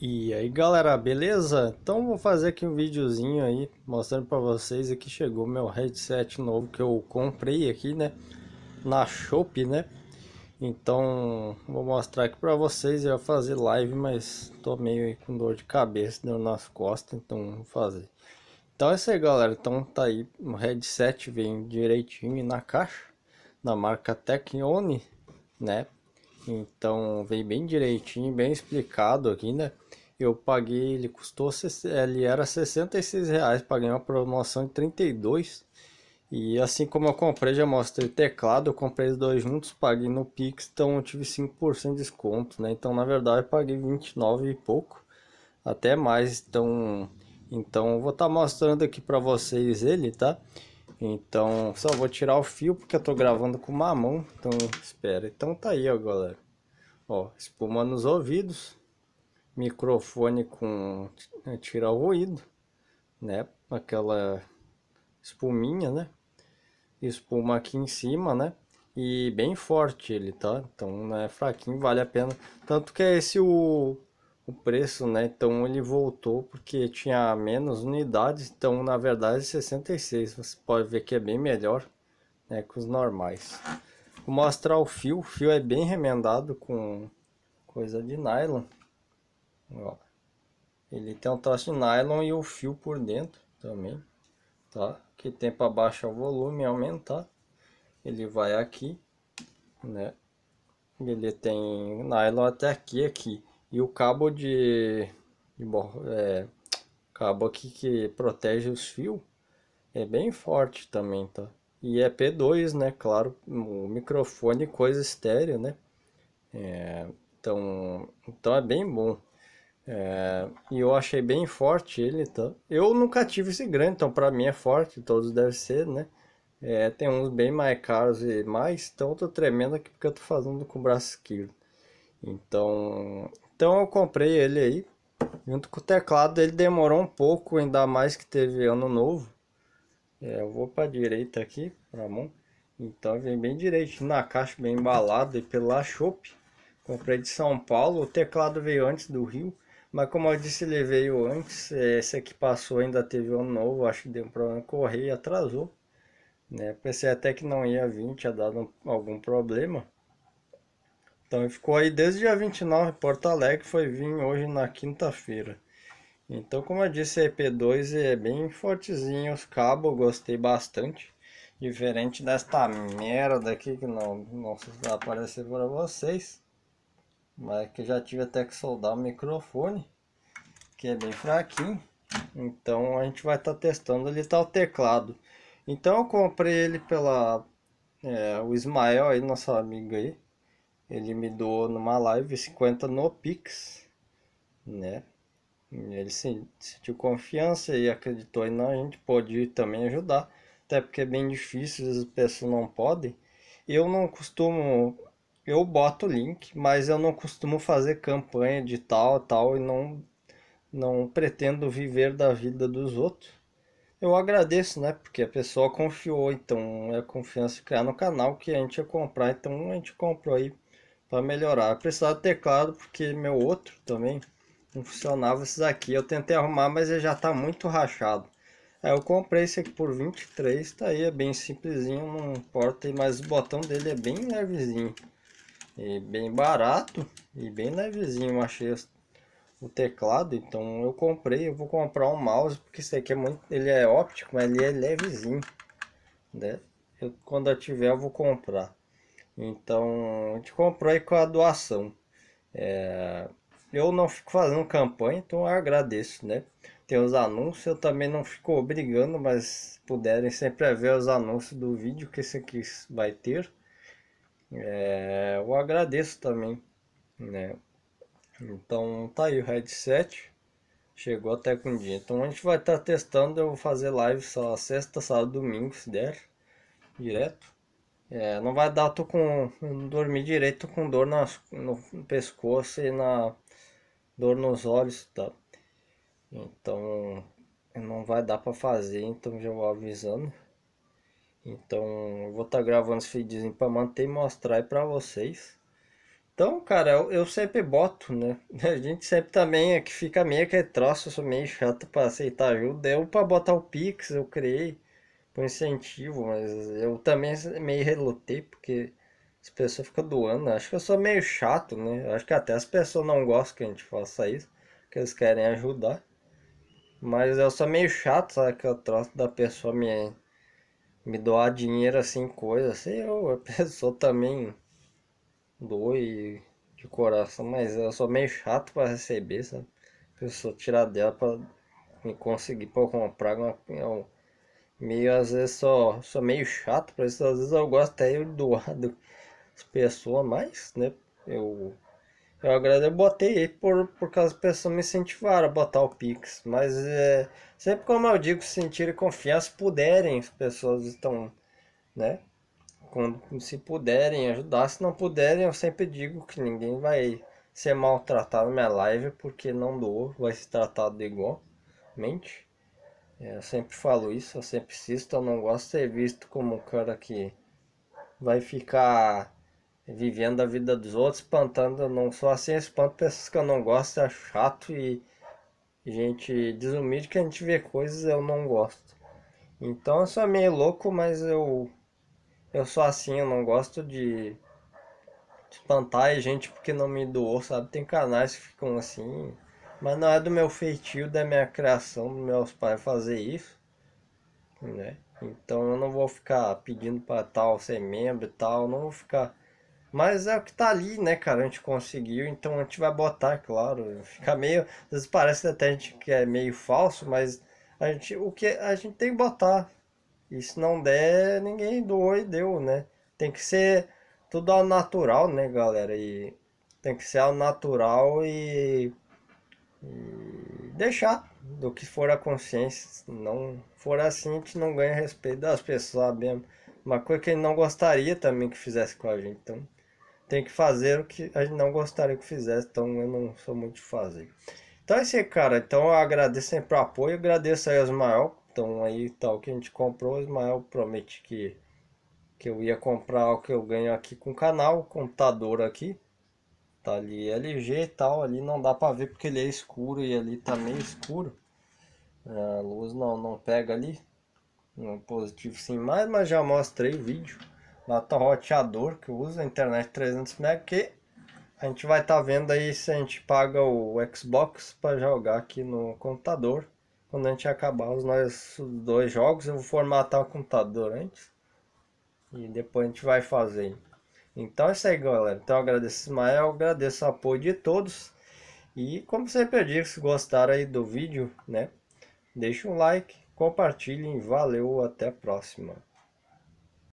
E aí galera, beleza? Então vou fazer aqui um videozinho aí mostrando para vocês aqui chegou meu headset novo que eu comprei aqui, né? Na Shop, né? Então vou mostrar aqui para vocês, eu ia fazer live, mas tô meio aí com dor de cabeça, deu nas costas, então vou fazer. Então é isso aí galera, então tá aí o headset vem direitinho na caixa, na marca Tecnione, né? Então vem bem direitinho, bem explicado aqui, né? eu paguei, ele custou, ele era 66 reais, paguei uma promoção de 32. E assim como eu comprei, já mostrei teclado, eu comprei os dois juntos, paguei no Pix, então eu tive 5% de desconto, né? Então, na verdade, eu paguei 29 e pouco, até mais, então... Então, eu vou estar tá mostrando aqui para vocês ele, tá? Então, só vou tirar o fio porque eu tô gravando com uma mão, então espera. Então tá aí, ó, galera. Ó, espuma nos ouvidos microfone com né, tirar o ruído, né? Aquela espuminha, né? Espuma aqui em cima, né? E bem forte ele, tá? Então não é fraquinho, vale a pena. Tanto que é esse o, o preço, né? Então ele voltou porque tinha menos unidades, então na verdade 66. Você pode ver que é bem melhor né, que os normais. Vou mostrar o fio, o fio é bem remendado com coisa de nylon. Ó. Ele tem um traço de nylon e o fio por dentro também, tá? Que tem para baixar o volume aumentar. Ele vai aqui, né? Ele tem nylon até aqui, aqui. E o cabo de, de é, cabo aqui que protege os fios é bem forte também, tá? E é P2, né? Claro, o microfone coisa estéreo, né? É, então, então é bem bom. É, e eu achei bem forte ele. Tá? Eu nunca tive esse grande, então para mim é forte, todos devem ser, né? É, tem uns bem mais caros e mais, então eu tô tremendo aqui porque eu tô fazendo com o braço esquerdo. Então, então eu comprei ele aí, junto com o teclado, ele demorou um pouco, ainda mais que teve ano novo. É, eu vou para direita aqui, para mão. Então vem bem direito na caixa, bem embalado e pela Shop. Comprei de São Paulo, o teclado veio antes do Rio. Mas como eu disse, ele veio antes. É, esse aqui passou, ainda teve um novo. Acho que deu um problema correr e atrasou. Né? Pensei até que não ia vir, tinha dado algum problema. Então ele ficou aí desde dia 29 Porto Alegre, foi vir hoje na quinta-feira. Então, como eu disse, a EP2 é bem fortezinho os cabos, gostei bastante. Diferente desta merda aqui que não, não aparecer para vocês. Mas é que eu já tive até que soldar o microfone, que é bem fraquinho. Então a gente vai estar tá testando ali tá o teclado. Então eu comprei ele pela é, o Ismael aí, nosso amigo aí. Ele me doou numa live 50 no Pix, né? Ele sentiu confiança e acreditou em nós, a gente pode também ajudar. Até porque é bem difícil, as pessoas não podem. Eu não costumo eu boto o link, mas eu não costumo fazer campanha de tal e tal e não, não pretendo viver da vida dos outros. Eu agradeço, né? Porque a pessoa confiou, então é confiança criar no canal que a gente ia comprar, então a gente comprou aí para melhorar. Eu precisava do teclado porque meu outro também não funcionava esses aqui. Eu tentei arrumar, mas ele já está muito rachado. Aí eu comprei esse aqui por 23, tá aí, é bem simplesinho, não importa, mas o botão dele é bem levezinho. E bem barato e bem levezinho, achei o teclado, então eu comprei, eu vou comprar um mouse, porque isso aqui é muito, ele é óptico, mas ele é levezinho, né? Eu, quando eu tiver eu vou comprar. Então, a gente comprou aí com a doação. É, eu não fico fazendo campanha, então eu agradeço, né? Tem os anúncios, eu também não fico obrigando, mas puderem sempre ver os anúncios do vídeo que esse aqui vai ter é, eu agradeço também, né? Então tá aí o headset, chegou até com dia. Então a gente vai estar tá testando, eu vou fazer live só sexta, sábado, domingo, se der, direto. É, não vai dar, tô com dormir direito, tô com dor nas, no pescoço e na dor nos olhos, tá? Então não vai dar para fazer, então já vou avisando. Então, eu vou estar tá gravando esse feedzinho para manter e mostrar aí para vocês. Então, cara, eu, eu, sempre boto, né? A gente sempre também é que fica meio que é troço, eu sou meio chato para aceitar ajuda. Eu para botar o Pix, eu criei por incentivo, mas eu também meio relutei porque as pessoas ficam doando. Acho que eu sou meio chato, né? Acho que até as pessoas não gostam que a gente faça isso, que eles querem ajudar. Mas eu sou meio chato, sabe? Que eu troço da pessoa me me doar dinheiro assim, coisa, assim, eu, a pessoa também doe de coração, mas eu sou meio chato para receber, sabe? pessoa tirar dela para me conseguir para comprar uma, eu, é meio às vezes só sou meio chato para isso, às vezes eu gosto até eu doar as pessoas, mas né, eu eu agradeço, eu botei aí por, por causa pessoas me incentivaram a botar o Pix, mas é, sempre como eu digo, sentirem confiança, puderem, as pessoas estão, né? Quando, se puderem ajudar, se não puderem, eu sempre digo que ninguém vai ser maltratado na minha live porque não doou, vai ser tratado igualmente. É, eu sempre falo isso, eu sempre insisto, eu não gosto de ser visto como um cara que vai ficar vivendo a vida dos outros, espantando, não sou assim, espanto pessoas que eu não gosto, é chato e gente desumilde que a gente vê coisas eu não gosto. Então eu sou meio louco, mas eu eu sou assim, eu não gosto de espantar gente porque não me doou, sabe? Tem canais que ficam assim, mas não é do meu feitio, da minha criação, dos meus pais fazer isso, né? Então eu não vou ficar pedindo para tal ser membro e tal, não vou ficar mas é o que tá ali, né, cara? A gente conseguiu, então a gente vai botar, claro. Fica meio. Às vezes parece até a gente que é meio falso, mas a gente, o que, a gente tem que botar. E se não der, ninguém doou e deu, né? Tem que ser tudo ao natural, né, galera? E tem que ser ao natural e, e deixar do que for a consciência. Se não for assim, a gente não ganha respeito das pessoas mesmo. Uma coisa que ele não gostaria também que fizesse com a gente. Então, tem que fazer o que a gente não gostaria que fizesse, então eu não sou muito de fazer. Então é isso aí, cara. Então eu agradeço sempre o apoio, agradeço aí ao Ismael. Então aí tal tá que a gente comprou, o Ismael promete que, que eu ia comprar o que eu ganho aqui com o canal, o computador aqui. Tá ali LG e tal, ali não dá pra ver porque ele é escuro e ali tá meio escuro. É, a luz não, não pega ali. Um é positivo sim mas mas já mostrei o vídeo data roteador que usa a internet 300 MB que a gente vai estar tá vendo aí se a gente paga o Xbox para jogar aqui no computador. Quando a gente acabar os nossos dois jogos, eu vou formatar o computador antes e depois a gente vai fazer. Então é isso aí, galera. Então agradeço agradeço Ismael, agradeço o apoio de todos. E como sempre eu digo, se gostaram aí do vídeo, né? Deixa um like, compartilhem, valeu, até a próxima.